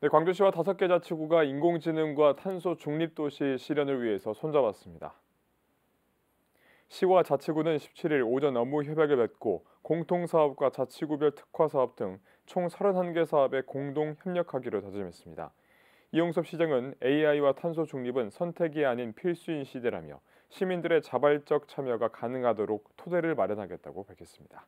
네, 광주시와 다섯 개 자치구가 인공지능과 탄소 중립도시 실현을 위해서 손잡았습니다. 시와 자치구는 17일 오전 업무 협약을 맺고 공통사업과 자치구별 특화사업 등 총 31개 사업에 공동 협력하기로 다짐했습니다. 이용섭 시장은 AI와 탄소 중립은 선택이 아닌 필수인 시대라며 시민들의 자발적 참여가 가능하도록 토대를 마련하겠다고 밝혔습니다.